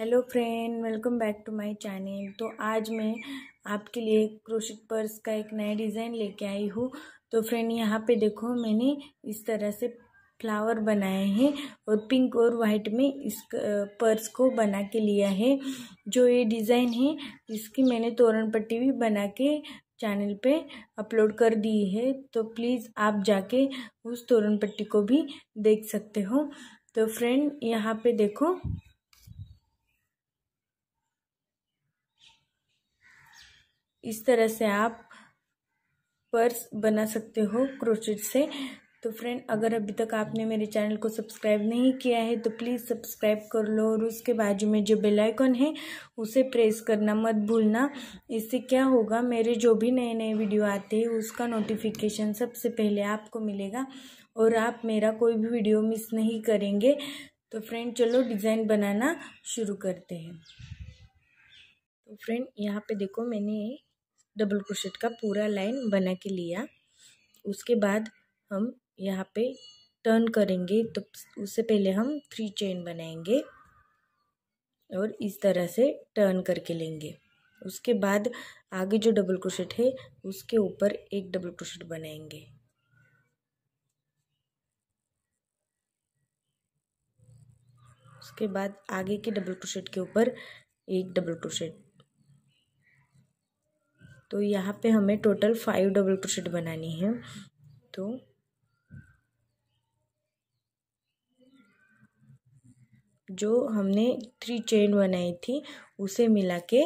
hello friend welcome back to my channel तो आज मैं आपके लिए क्रोशिट पर्स का एक नया डिज़ाइन लेके आई हूँ तो फ्रेंड यहाँ पे देखो मैंने इस तरह से फ्लावर बनाए हैं और पिंक और वाइट में इस पर्स को बना के लिया है जो ये डिज़ाइन है इसकी मैंने तोरण पट्टी भी बना के चैनल पे अपलोड कर दी है तो प्लीज़ आप जाके उस तोरण पट्टी को भी देख सकते हो तो फ्रेंड यहाँ पे देखो इस तरह से आप पर्स बना सकते हो क्रोचेट से तो फ्रेंड अगर अभी तक आपने मेरे चैनल को सब्सक्राइब नहीं किया है तो प्लीज़ सब्सक्राइब कर लो और उसके बाजू में जो बेल आइकन है उसे प्रेस करना मत भूलना इससे क्या होगा मेरे जो भी नए नए वीडियो आते हैं उसका नोटिफिकेशन सबसे पहले आपको मिलेगा और आप मेरा कोई भी वीडियो मिस नहीं करेंगे तो फ्रेंड चलो डिज़ाइन बनाना शुरू करते हैं तो फ्रेंड यहाँ पे देखो मैंने डबल क्रोशेट का पूरा लाइन बना के लिया उसके बाद हम यहाँ पे टर्न करेंगे तो उससे पहले हम थ्री चेन बनाएंगे और इस तरह से टर्न करके लेंगे उसके बाद आगे जो डबल क्रोशेट है उसके ऊपर एक डबल क्रोशेट बनाएंगे उसके बाद आगे के डबल क्रोशेट के ऊपर एक डबल क्रोशेट तो यहाँ पे हमें टोटल फाइव डबल क्रोशेट बनानी है तो जो हमने थ्री चेन बनाई थी उसे मिला के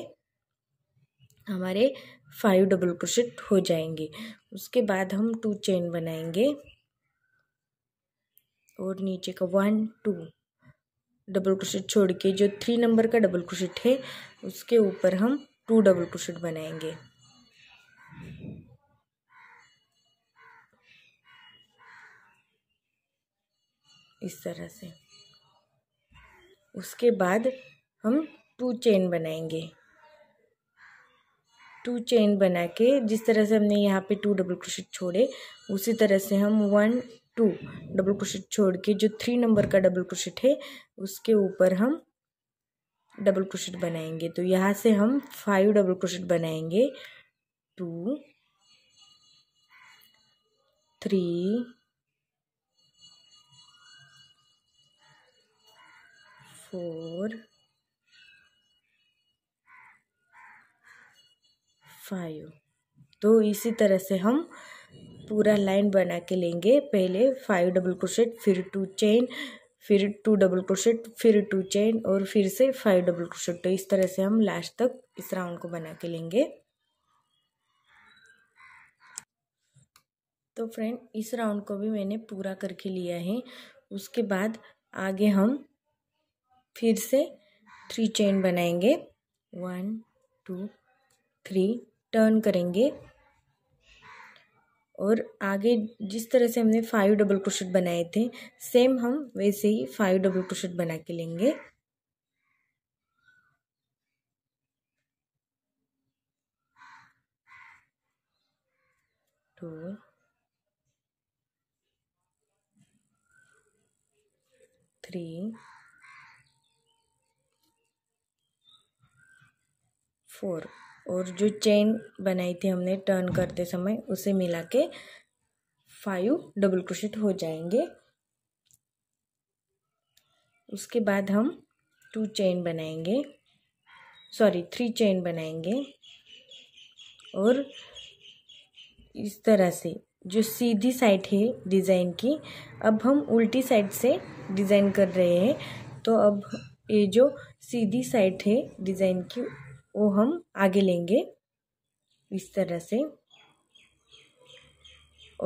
हमारे फाइव डबल क्रोशेट हो जाएंगे उसके बाद हम टू चेन बनाएंगे और नीचे का वन टू डबल क्रोशेट छोड़ के जो थ्री नंबर का डबल क्रोशेट है उसके ऊपर हम टू डबल क्रोशेट बनाएंगे इस तरह से उसके बाद हम टू चेन बनाएंगे टू चेन बना के जिस तरह से हमने यहाँ पे टू डबल क्रोशेट छोड़े उसी तरह से हम वन टू डबल क्रोशेट छोड़ के जो थ्री नंबर का डबल क्रोशेट है उसके ऊपर हम डबल क्रोशेट बनाएंगे तो यहाँ से हम फाइव डबल क्रोशेट बनाएंगे टू थ्री फोर फाइव तो इसी तरह से हम पूरा लाइन बना के लेंगे पहले फाइव डबल क्रोशेट फिर टू चेन फिर टू डबल क्रोशेट फिर टू चेन और फिर से फाइव डबल क्रोशेट तो इस तरह से हम लास्ट तक इस राउंड को बना के लेंगे तो फ्रेंड इस राउंड को भी मैंने पूरा करके लिया है उसके बाद आगे हम फिर से थ्री चेन बनाएंगे वन टू थ्री टर्न करेंगे और आगे जिस तरह से हमने फाइव डबल क्रोशेट बनाए थे सेम हम वैसे ही फाइव डबल क्रोशेट बना के लेंगे टू थ्री फोर और जो चेन बनाई थी हमने टर्न करते समय उसे मिला के फाइव डबल क्रोशेट हो जाएंगे उसके बाद हम टू चेन बनाएंगे सॉरी थ्री चेन बनाएंगे और इस तरह से जो सीधी साइड है डिज़ाइन की अब हम उल्टी साइड से डिज़ाइन कर रहे हैं तो अब ये जो सीधी साइड है डिज़ाइन की वो हम आगे लेंगे इस तरह से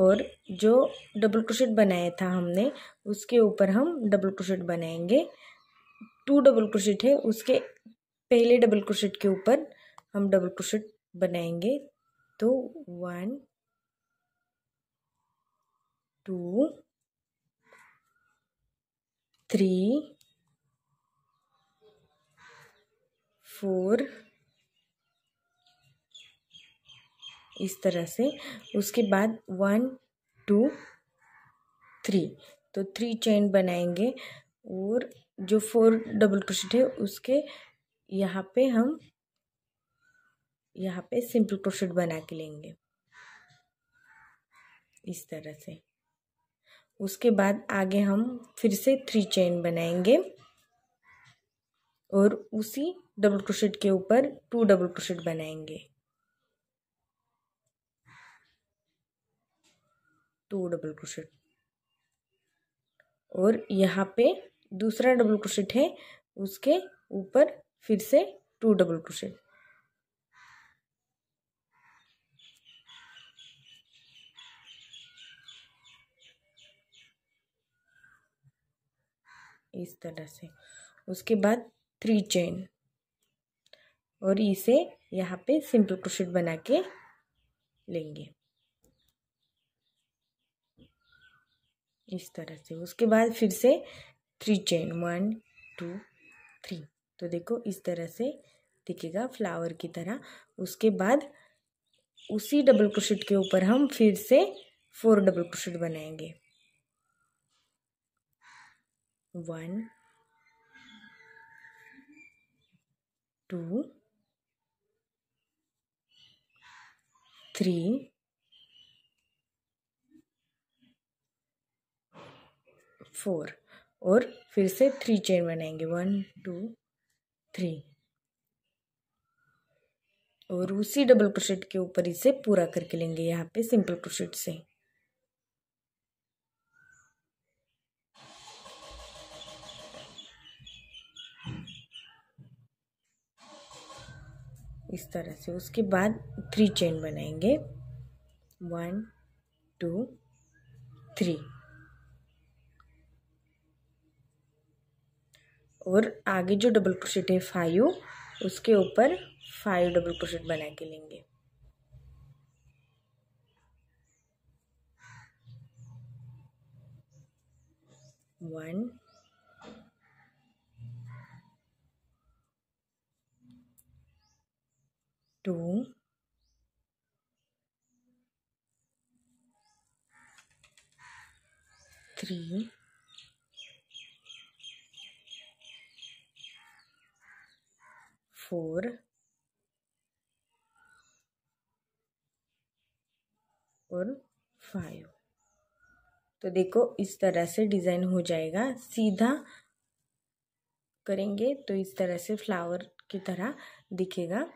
और जो डबल क्रोशेट बनाया था हमने उसके ऊपर हम डबल क्रोशेट बनाएंगे टू डबल क्रोशेट है उसके पहले डबल क्रोशेट के ऊपर हम डबल क्रोशेट बनाएंगे तो वन टू थ्री फोर इस तरह से उसके बाद वन टू थ्री तो थ्री चेन बनाएंगे और जो फोर डबल क्रोशेट है उसके यहाँ पे हम यहाँ पे सिंपल क्रोशेट बना के लेंगे इस तरह से उसके बाद आगे हम फिर से थ्री चेन बनाएंगे और उसी डबल क्रोशेट के ऊपर टू डबल क्रोशेट बनाएंगे टू डबल क्रोशेट और यहाँ पे दूसरा डबल क्रोशेट है उसके ऊपर फिर से टू डबल क्रोशेट इस तरह से उसके बाद थ्री चेन और इसे यहाँ पे सिंपल क्रोशेट बना के लेंगे इस तरह से उसके बाद फिर से three chain one two three तो देखो इस तरह से दिखेगा फ्लावर की तरह उसके बाद उसी डबल क्रोशेट के ऊपर हम फिर से फोर डबल क्रोशेट बनाएंगे वन टू थ्री फोर और फिर से थ्री चेन बनाएंगे वन टू थ्री और उसी डबल क्रोशेट के ऊपर इसे पूरा करके लेंगे यहाँ पे सिंपल क्रोशेट से इस तरह से उसके बाद थ्री चेन बनाएंगे वन टू थ्री और आगे जो डबल क्रोशेट है फाइव उसके ऊपर फाइव डबल क्रोशेट बना के लेंगे वन टू थ्री फोर और फाइव तो देखो इस तरह से डिज़ाइन हो जाएगा सीधा करेंगे तो इस तरह से फ्लावर की तरह दिखेगा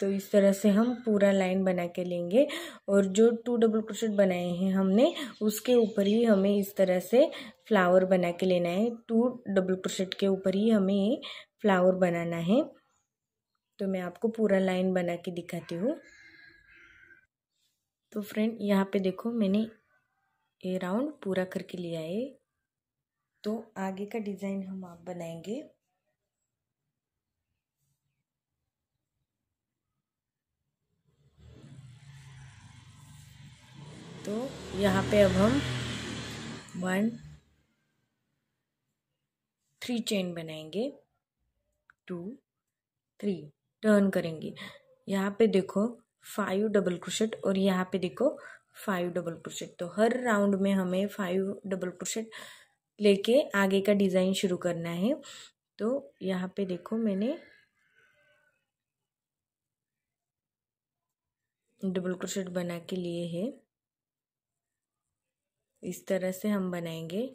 तो इस तरह से हम पूरा लाइन बना के लेंगे और जो टू डबल क्रोशेट बनाए हैं हमने उसके ऊपर ही हमें इस तरह से फ्लावर बना के लेना है टू डबल क्रोशेट के ऊपर ही हमें फ्लावर बनाना है तो मैं आपको पूरा लाइन बना के दिखाती हूँ तो फ्रेंड यहाँ पे देखो मैंने ये राउंड पूरा करके लिया है तो आगे का डिज़ाइन हम आप बनाएंगे तो यहाँ पे अब हम वन थ्री चेन बनाएंगे टू थ्री टर्न करेंगे यहाँ पे देखो फाइव डबल क्रोशेट और यहाँ पे देखो फाइव डबल क्रोशेट तो हर राउंड में हमें फाइव डबल क्रोशेट लेके आगे का डिज़ाइन शुरू करना है तो यहाँ पे देखो मैंने डबल क्रोशेट बना के लिए है इस तरह से हम बनाएंगे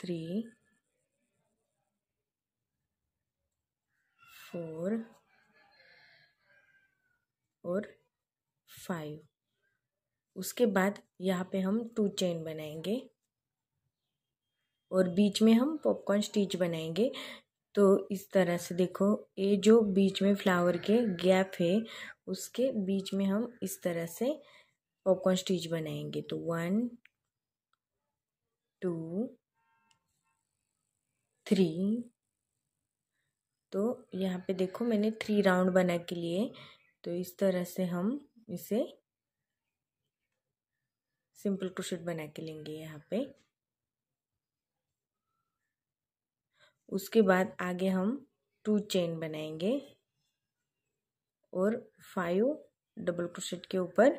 थ्री फोर और फाइव उसके बाद यहाँ पे हम टू चेन बनाएंगे और बीच में हम पॉपकॉर्न स्टिच बनाएंगे तो इस तरह से देखो ये जो बीच में फ्लावर के गैप है उसके बीच में हम इस तरह से पॉपकॉर्न स्टिच बनाएंगे तो वन टू थ्री तो यहाँ पे देखो मैंने थ्री राउंड बना के लिए तो इस तरह से हम इसे सिंपल क्रोशेट बना के लेंगे यहाँ पे उसके बाद आगे हम टू चेन बनाएंगे और फाइव डबल क्रोशेट के ऊपर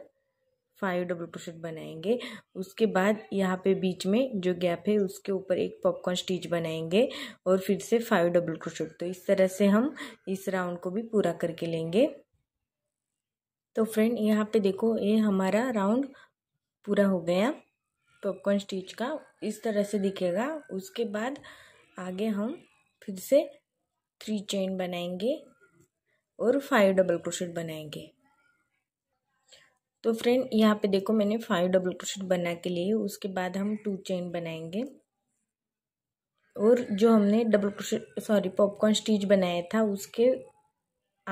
फाइव डबल क्रोशेट बनाएंगे उसके बाद यहाँ पे बीच में जो गैप है उसके ऊपर एक पॉपकॉर्न स्टिच बनाएंगे और फिर से फाइव डबल क्रोशेट तो इस तरह से हम इस राउंड को भी पूरा करके लेंगे तो फ्रेंड यहाँ पे देखो ये हमारा राउंड पूरा हो गया पॉपकॉर्न स्टिच का इस तरह से दिखेगा उसके बाद आगे हम फिर से थ्री चेन बनाएंगे और फाइव डबल क्रोशेट बनाएंगे तो फ्रेंड यहाँ पे देखो मैंने फाइव डबल क्रोशेट बना के लिए उसके बाद हम टू चेन बनाएंगे और जो हमने double crochet sorry popcorn stitch बनाया था उसके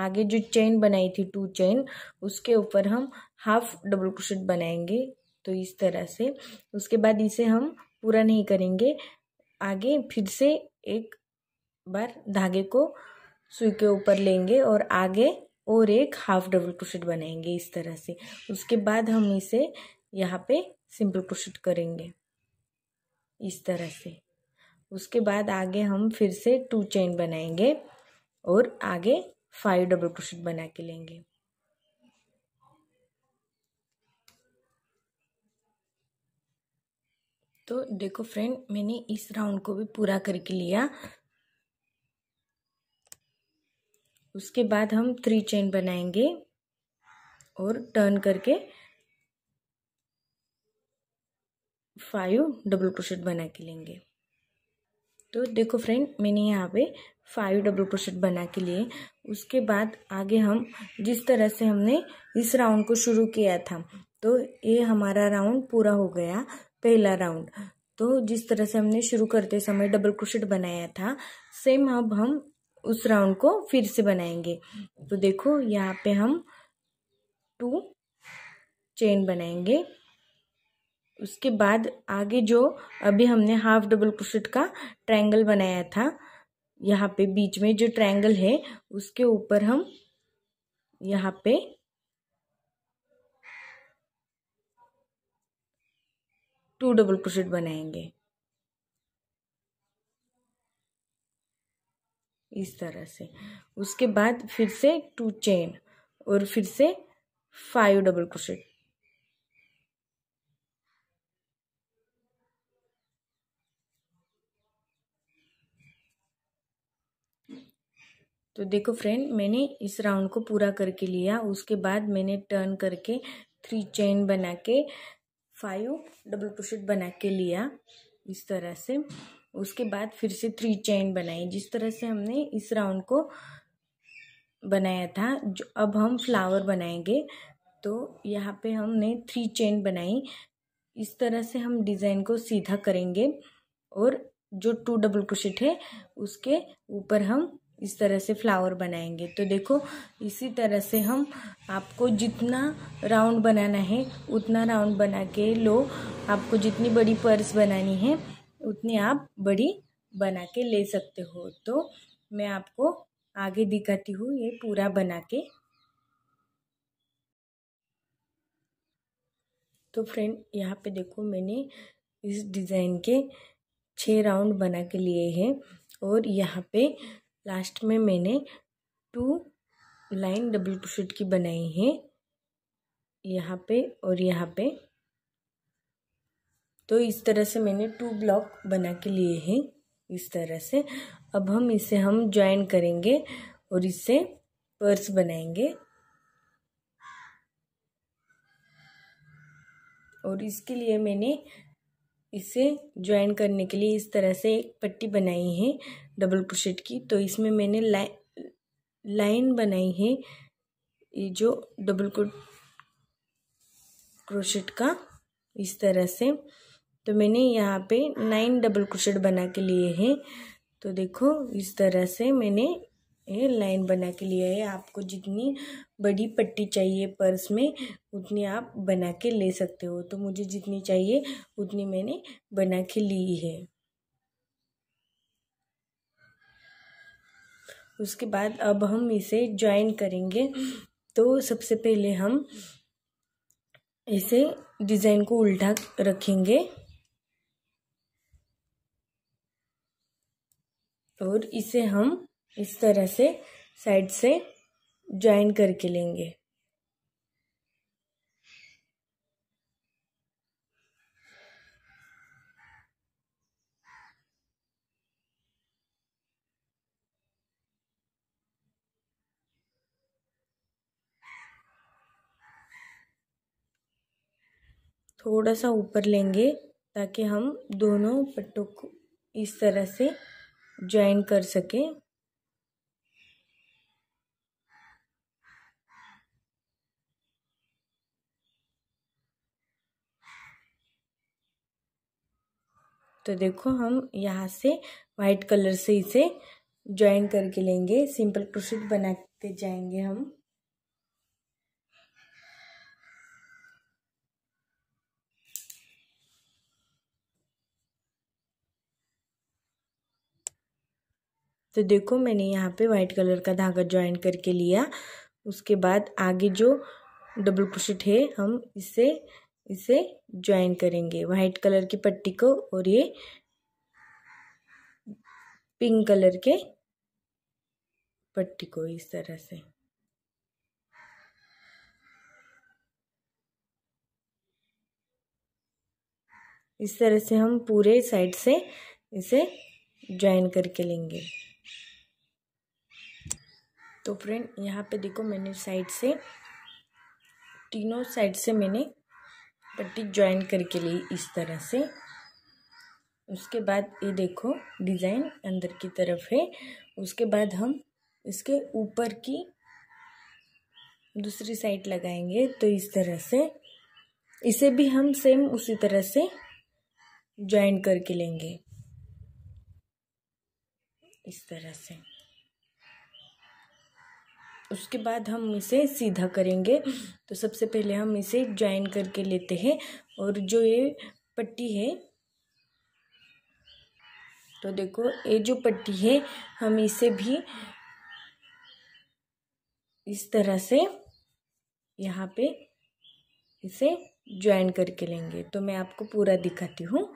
आगे जो चेन बनाई थी टू चेन उसके ऊपर हम हाफ डबल क्रोशेट बनाएंगे तो इस तरह से उसके बाद इसे हम पूरा नहीं करेंगे आगे फिर से एक बार धागे को सुई के ऊपर लेंगे और आगे और एक हाफ डबल क्रोशेट बनाएंगे इस तरह से उसके बाद हम इसे यहाँ पे सिंपल क्रोशेट करेंगे इस तरह से उसके बाद आगे हम फिर से टू चेन बनाएंगे और आगे फाइव डबल क्रोशेट बना के लेंगे तो देखो फ्रेंड मैंने इस राउंड को भी पूरा करके लिया उसके बाद हम थ्री चेन बनाएंगे और टर्न करके फाइव डबल क्रोशेट बना के लेंगे तो देखो फ्रेंड मैंने यहाँ पे फाइव डबल क्रोशेट बना के लिए उसके बाद आगे हम जिस तरह से हमने इस राउंड को शुरू किया था तो ये हमारा राउंड पूरा हो गया पहला राउंड तो जिस तरह से हमने शुरू करते समय डबल क्रोशेट बनाया था सेम अब हम उस राउंड को फिर से बनाएंगे तो देखो यहाँ पे हम टू चेन बनाएंगे उसके बाद आगे जो अभी हमने हाफ डबल क्रोशेट का ट्रायंगल बनाया था यहाँ पे बीच में जो ट्रायंगल है उसके ऊपर हम यहाँ पे टू डबल क्रोशेट बनाएंगे इस तरह से उसके बाद फिर से टू चेन और फिर से फाइव डबल क्रोशेट तो देखो फ्रेंड मैंने इस राउंड को पूरा करके लिया उसके बाद मैंने टर्न करके थ्री चेन बना के फाइव डबल क्रोशेट बना के लिया इस तरह से उसके बाद फिर से थ्री चेन बनाई जिस तरह से हमने इस राउंड को बनाया था जो अब हम फ्लावर बनाएंगे तो यहाँ पे हमने थ्री चेन बनाई इस तरह से हम डिज़ाइन को सीधा करेंगे और जो टू डबल क्रोशेट है उसके ऊपर हम इस तरह से फ्लावर बनाएंगे तो देखो इसी तरह से हम आपको जितना राउंड बनाना है उतना राउंड बना के लो आपको जितनी बड़ी पर्स बनानी है उतनी आप बड़ी बना के ले सकते हो तो मैं आपको आगे दिखाती हूँ ये पूरा बना के तो फ्रेंड यहाँ पे देखो मैंने इस डिज़ाइन के छः राउंड बना के लिए हैं और यहाँ पे लास्ट में मैंने टू लाइन डबल क्रोशेट की बनाई है यहाँ पे और यहाँ पे तो इस तरह से मैंने टू ब्लॉक बना के लिए हैं इस तरह से अब हम इसे हम ज्वाइन करेंगे और इससे पर्स बनाएंगे और इसके लिए मैंने इसे ज्वाइन करने के लिए इस तरह से एक पट्टी बनाई है डबल क्रोशेट की तो इसमें मैंने लाइन लाइन बनाई है ये जो डबल क्रोशेट का इस तरह से तो मैंने यहाँ पे नाइन डबल क्रोशेट बना के लिए हैं तो देखो इस तरह से मैंने ये लाइन बना के लिए है आपको जितनी बड़ी पट्टी चाहिए पर्स में उतनी आप बना के ले सकते हो तो मुझे जितनी चाहिए उतनी मैंने बना के ली है उसके बाद अब हम इसे ज्वाइन करेंगे तो सबसे पहले हम इसे डिज़ाइन को उल्टा रखेंगे और इसे हम इस तरह से साइड से ज्वाइन करके लेंगे थोड़ा सा ऊपर लेंगे ताकि हम दोनों पट्टों को इस तरह से ज्वाइन कर सके तो देखो हम यहाँ से वाइट कलर से इसे ज्वाइन करके लेंगे सिंपल क्रोशिट बनाते जाएंगे हम तो देखो मैंने यहाँ पे वाइट कलर का धागा ज्वाइन करके लिया उसके बाद आगे जो डबल क्रोशेट है हम इसे इसे ज्वाइन करेंगे वाइट कलर की पट्टी को और ये पिंक कलर के पट्टी को इस तरह से इस तरह से हम पूरे साइड से इसे ज्वाइन करके लेंगे तो फ्रेंड यहाँ पे देखो मैंने साइड से तीनों साइड से मैंने पट्टी ज्वाइन करके ली इस तरह से उसके बाद ये देखो डिज़ाइन अंदर की तरफ है उसके बाद हम इसके ऊपर की दूसरी साइड लगाएंगे तो इस तरह से इसे भी हम सेम उसी तरह से ज्वाइन करके लेंगे इस तरह से उसके बाद हम इसे सीधा करेंगे तो सबसे पहले हम इसे ज्वाइन करके लेते हैं और जो ये पट्टी है तो देखो ये जो पट्टी है हम इसे भी इस तरह से यहाँ पे इसे ज्वाइन करके लेंगे तो मैं आपको पूरा दिखाती हूँ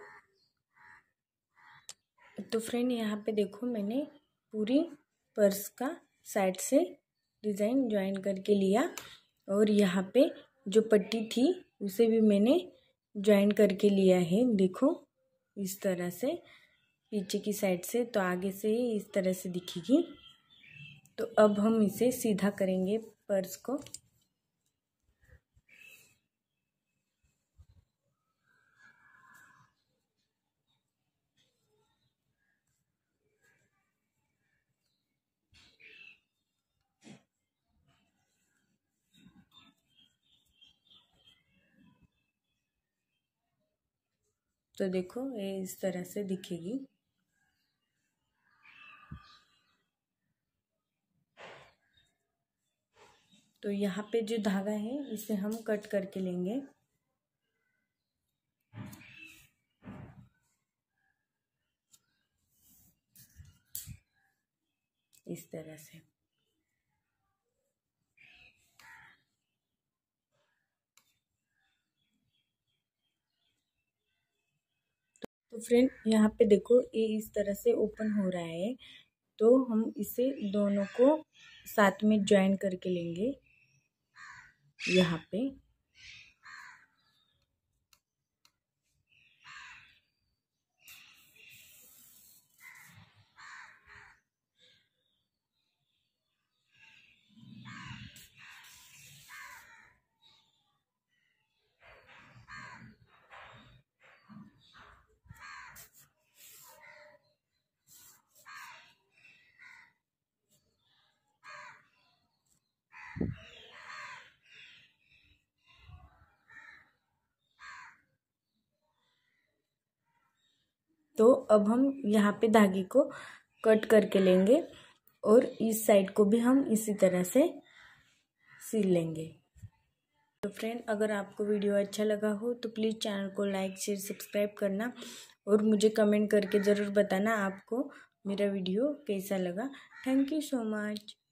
तो फ्रेंड यहाँ पे देखो मैंने पूरी पर्स का साइड से डिज़ाइन ज्वाइन करके लिया और यहाँ पे जो पट्टी थी उसे भी मैंने ज्वाइन करके लिया है देखो इस तरह से पीछे की साइड से तो आगे से इस तरह से दिखेगी तो अब हम इसे सीधा करेंगे पर्स को तो देखो ये इस तरह से दिखेगी तो यहाँ पे जो धागा है इसे हम कट करके लेंगे इस तरह से तो फ्रेंड यहाँ पे देखो ये इस तरह से ओपन हो रहा है तो हम इसे दोनों को साथ में ज्वाइन करके लेंगे यहाँ पे तो अब हम यहाँ पे धागे को कट करके लेंगे और इस साइड को भी हम इसी तरह से सिल लेंगे तो फ्रेंड अगर आपको वीडियो अच्छा लगा हो तो प्लीज़ चैनल को लाइक शेयर सब्सक्राइब करना और मुझे कमेंट करके ज़रूर बताना आपको मेरा वीडियो कैसा लगा थैंक यू सो मच